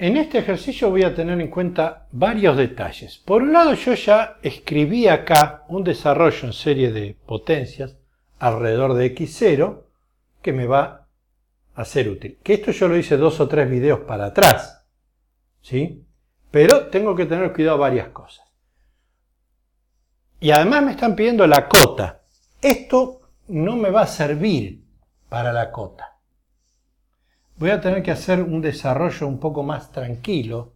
En este ejercicio voy a tener en cuenta varios detalles. Por un lado, yo ya escribí acá un desarrollo en serie de potencias alrededor de x0 que me va a ser útil. Que esto yo lo hice dos o tres videos para atrás. ¿Sí? Pero tengo que tener cuidado varias cosas. Y además me están pidiendo la cota. Esto no me va a servir para la cota voy a tener que hacer un desarrollo un poco más tranquilo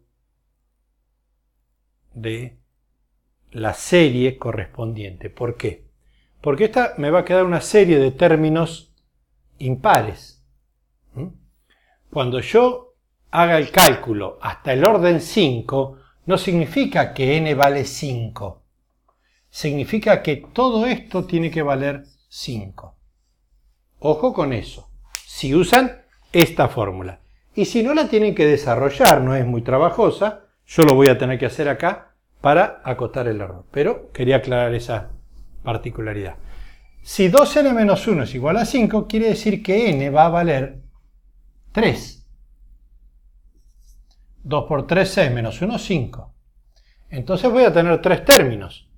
de la serie correspondiente. ¿Por qué? Porque esta me va a quedar una serie de términos impares. ¿Mm? Cuando yo haga el cálculo hasta el orden 5, no significa que n vale 5. Significa que todo esto tiene que valer 5. Ojo con eso. Si usan esta fórmula. Y si no la tienen que desarrollar, no es muy trabajosa, yo lo voy a tener que hacer acá para acotar el error. Pero quería aclarar esa particularidad. Si 2n menos 1 es igual a 5, quiere decir que n va a valer 3. 2 por 3, es menos 1, 5. Entonces voy a tener tres términos.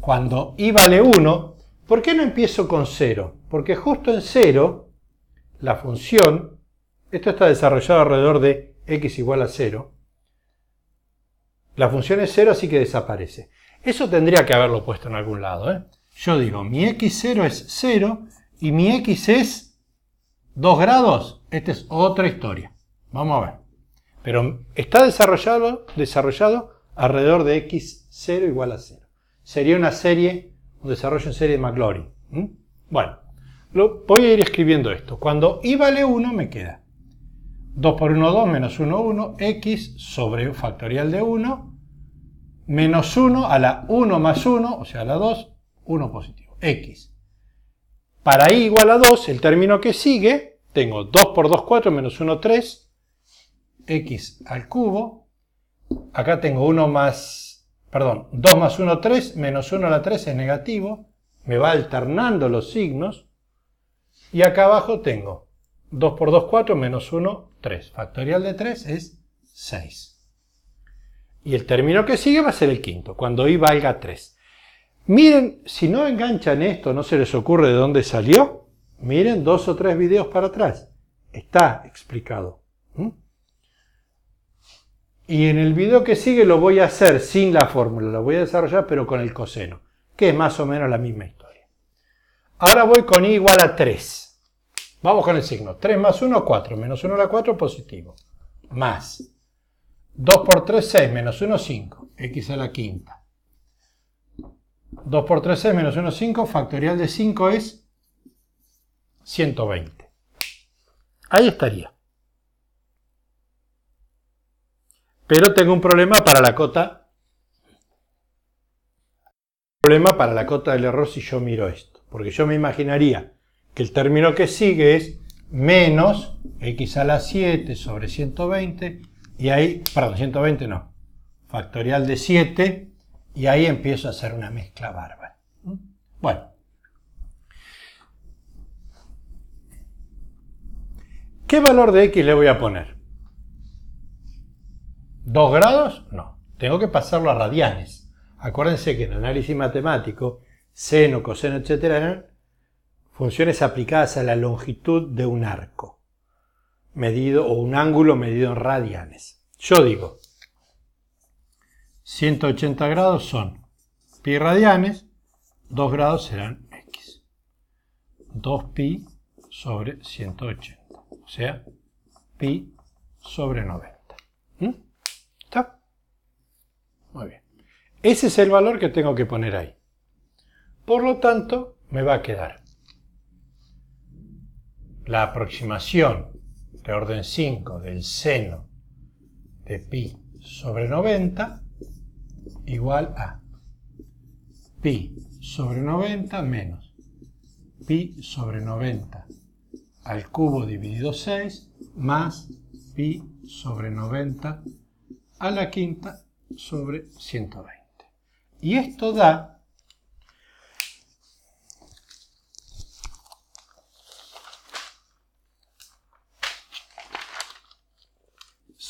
Cuando i vale 1, ¿por qué no empiezo con 0? Porque justo en 0, la función esto está desarrollado alrededor de x igual a 0. La función es 0, así que desaparece. Eso tendría que haberlo puesto en algún lado. ¿eh? Yo digo, mi x0 es 0 y mi x es 2 grados. Esta es otra historia. Vamos a ver. Pero está desarrollado, desarrollado alrededor de x0 igual a 0. Sería una serie, un desarrollo en serie de Maclaurin. Bueno, voy a ir escribiendo esto. Cuando i vale 1 me queda 2 por 1, 2, menos 1, 1, x sobre factorial de 1, menos 1 a la 1 más 1, o sea, a la 2, 1 positivo, x. Para y igual a 2, el término que sigue, tengo 2 por 2, 4, menos 1, 3, x al cubo. Acá tengo 1 más, perdón, 2 más 1, 3, menos 1 a la 3 es negativo. Me va alternando los signos. Y acá abajo tengo 2 por 2, 4, menos 1, 3. Factorial de 3 es 6. Y el término que sigue va a ser el quinto, cuando i valga 3. Miren, si no enganchan esto, no se les ocurre de dónde salió, miren dos o tres videos para atrás. Está explicado. Y en el video que sigue lo voy a hacer sin la fórmula, lo voy a desarrollar pero con el coseno, que es más o menos la misma historia. Ahora voy con i igual a 3. Vamos con el signo. 3 más 1, 4. Menos 1 a la 4, positivo. Más 2 por 3, 6. Menos 1, 5. X a la quinta. 2 por 3, 6. Menos 1, 5. Factorial de 5 es 120. Ahí estaría. Pero tengo un problema para la cota. Problema para la cota del error si yo miro esto. Porque yo me imaginaría el término que sigue es menos x a la 7 sobre 120, y ahí, perdón, 120 no, factorial de 7, y ahí empiezo a hacer una mezcla bárbara. Bueno. ¿Qué valor de x le voy a poner? ¿2 grados? No. Tengo que pasarlo a radianes. Acuérdense que en análisis matemático, seno, coseno, etcétera, funciones aplicadas a la longitud de un arco medido o un ángulo medido en radianes. Yo digo, 180 grados son pi radianes, 2 grados serán x. 2pi sobre 180, o sea, pi sobre 90. ¿Mm? ¿Está? Muy bien. Ese es el valor que tengo que poner ahí. Por lo tanto, me va a quedar la aproximación de orden 5 del seno de pi sobre 90 igual a pi sobre 90 menos pi sobre 90 al cubo dividido 6 más pi sobre 90 a la quinta sobre 120. Y esto da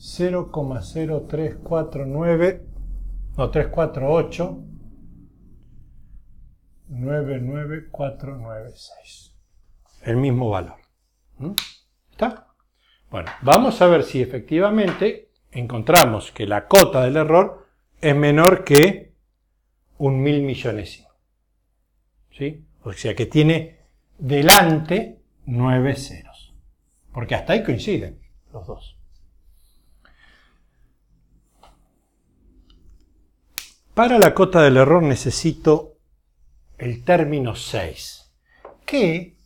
0,0349, no, 348, 99496. El mismo valor. ¿Mm? ¿Está? Bueno, vamos a ver si efectivamente encontramos que la cota del error es menor que un mil millonésimo. ¿Sí? O sea que tiene delante nueve ceros. Porque hasta ahí coinciden los dos. Para la cota del error necesito el término 6, que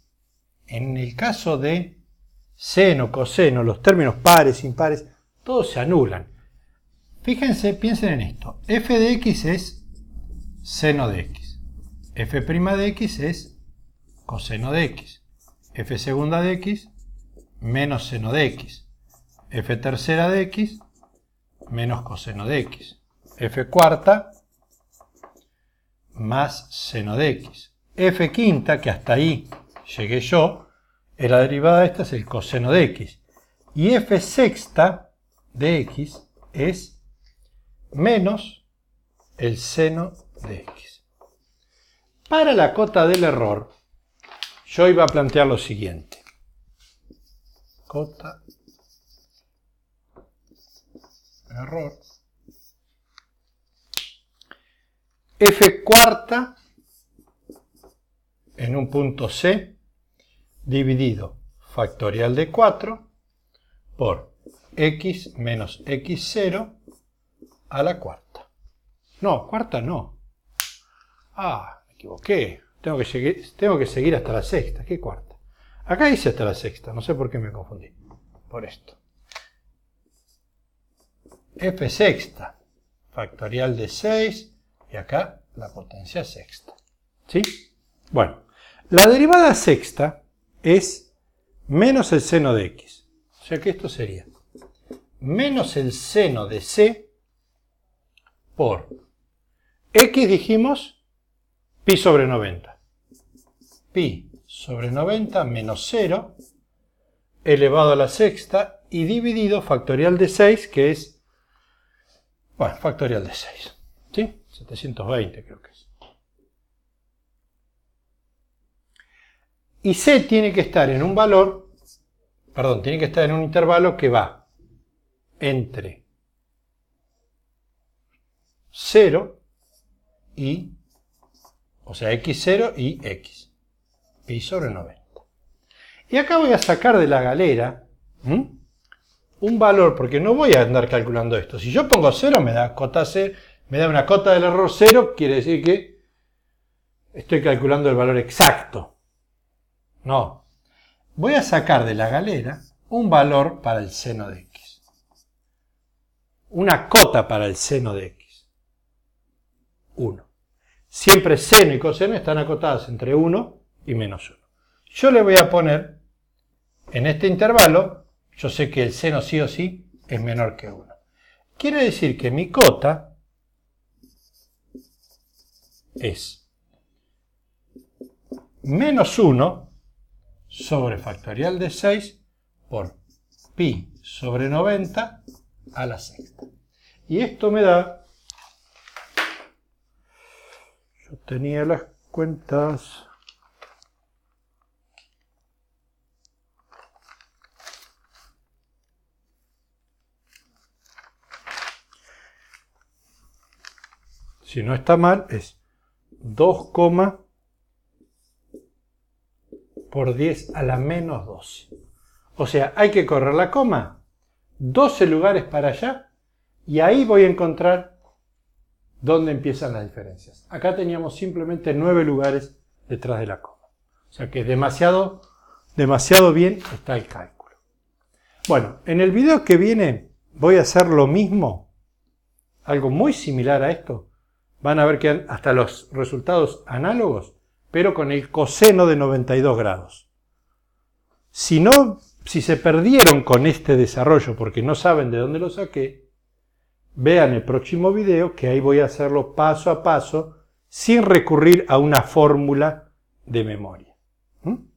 en el caso de seno, coseno, los términos pares, impares, todos se anulan. Fíjense, piensen en esto. f de x es seno de x. f' de x es coseno de x. f segunda de x menos seno de x. f tercera de x menos coseno de x f cuarta más seno de x. f quinta, que hasta ahí llegué yo, es la derivada de esta, es el coseno de x. Y f sexta de x es menos el seno de x. Para la cota del error, yo iba a plantear lo siguiente. Cota error f cuarta en un punto C dividido factorial de 4 por x menos x0 a la cuarta. No, cuarta no. Ah, me equivoqué. Tengo que, seguir, tengo que seguir hasta la sexta. ¿Qué cuarta? Acá dice hasta la sexta. No sé por qué me confundí. Por esto. f sexta factorial de 6 y acá la potencia sexta. ¿Sí? Bueno, la derivada sexta es menos el seno de x. O sea que esto sería menos el seno de c por x dijimos pi sobre 90. Pi sobre 90 menos 0 elevado a la sexta y dividido factorial de 6 que es, bueno, factorial de 6. ¿Sí? 720 creo que es. Y C tiene que estar en un valor, perdón, tiene que estar en un intervalo que va entre 0 y, o sea, x0 y x, pi sobre 90. Y acá voy a sacar de la galera un valor, porque no voy a andar calculando esto. Si yo pongo 0 me da cota me da una cota del error 0, quiere decir que estoy calculando el valor exacto. No. Voy a sacar de la galera un valor para el seno de x. Una cota para el seno de x. 1. Siempre seno y coseno están acotadas entre 1 y menos 1. Yo le voy a poner en este intervalo, yo sé que el seno sí o sí es menor que 1. Quiere decir que mi cota es menos 1 sobre factorial de 6 por pi sobre 90 a la sexta. Y esto me da, yo tenía las cuentas, si no está mal, es 2, por 10 a la menos 12. O sea, hay que correr la coma 12 lugares para allá y ahí voy a encontrar dónde empiezan las diferencias. Acá teníamos simplemente 9 lugares detrás de la coma. O sea que demasiado, demasiado bien está el cálculo. Bueno, en el video que viene voy a hacer lo mismo, algo muy similar a esto, van a ver que hasta los resultados análogos, pero con el coseno de 92 grados. Si no, si se perdieron con este desarrollo porque no saben de dónde lo saqué, vean el próximo video que ahí voy a hacerlo paso a paso sin recurrir a una fórmula de memoria. ¿Mm?